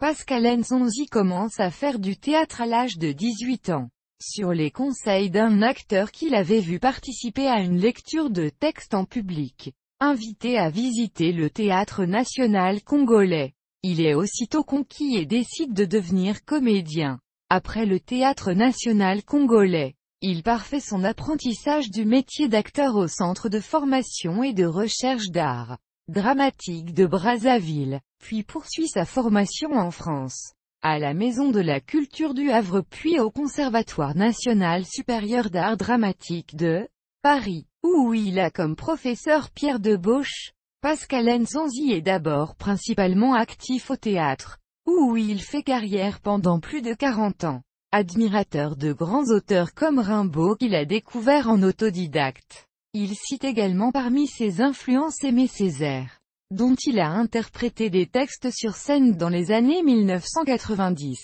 Pascal Enzonzi commence à faire du théâtre à l'âge de 18 ans. Sur les conseils d'un acteur qu'il avait vu participer à une lecture de texte en public. Invité à visiter le théâtre national congolais. Il est aussitôt conquis et décide de devenir comédien. Après le théâtre national congolais, il parfait son apprentissage du métier d'acteur au centre de formation et de recherche d'art dramatique de Brazzaville, puis poursuit sa formation en France, à la Maison de la Culture du Havre puis au Conservatoire National Supérieur d'Art Dramatique de Paris, où il a comme professeur Pierre de Debauche. Pascal zonzi est d'abord principalement actif au théâtre, où il fait carrière pendant plus de 40 ans, admirateur de grands auteurs comme Rimbaud qu'il a découvert en autodidacte. Il cite également parmi ses influences Aimé Césaire, dont il a interprété des textes sur scène dans les années 1990.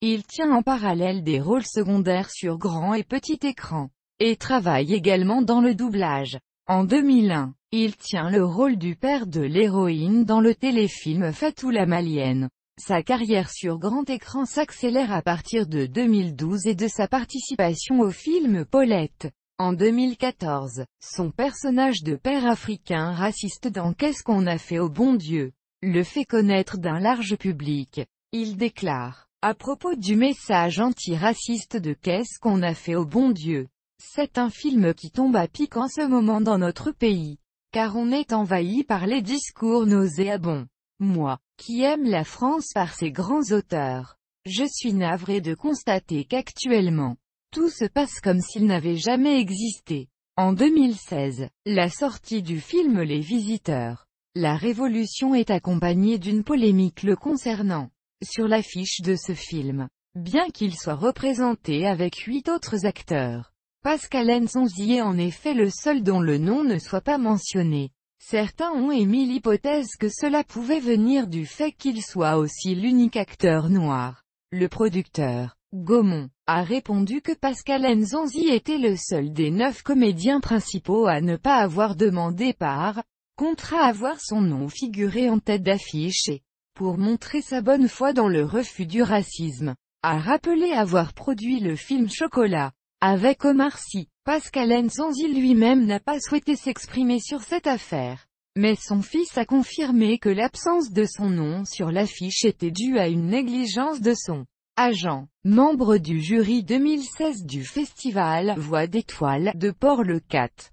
Il tient en parallèle des rôles secondaires sur grand et petit écran, et travaille également dans le doublage. En 2001, il tient le rôle du père de l'héroïne dans le téléfilm Fatou la Malienne. Sa carrière sur grand écran s'accélère à partir de 2012 et de sa participation au film Paulette. En 2014, son personnage de père africain raciste dans Qu'est-ce qu'on a fait au bon Dieu le fait connaître d'un large public. Il déclare, à propos du message antiraciste de Qu'est-ce qu'on a fait au bon Dieu C'est un film qui tombe à pic en ce moment dans notre pays, car on est envahi par les discours nauséabonds. Moi, qui aime la France par ses grands auteurs, je suis navré de constater qu'actuellement, tout se passe comme s'il n'avait jamais existé. En 2016, la sortie du film Les Visiteurs. La Révolution est accompagnée d'une polémique le concernant. Sur l'affiche de ce film, bien qu'il soit représenté avec huit autres acteurs, Pascal Ensonzi est en effet le seul dont le nom ne soit pas mentionné. Certains ont émis l'hypothèse que cela pouvait venir du fait qu'il soit aussi l'unique acteur noir. Le producteur, Gaumont, a répondu que Pascal Nzanzi était le seul des neuf comédiens principaux à ne pas avoir demandé par contrat avoir son nom figuré en tête d'affiche et, pour montrer sa bonne foi dans le refus du racisme, a rappelé avoir produit le film Chocolat, avec Omar Sy. Pascal Nzanzi lui-même n'a pas souhaité s'exprimer sur cette affaire. Mais son fils a confirmé que l'absence de son nom sur l'affiche était due à une négligence de son agent, membre du jury 2016 du festival Voix d'étoiles de Port-le-Cat.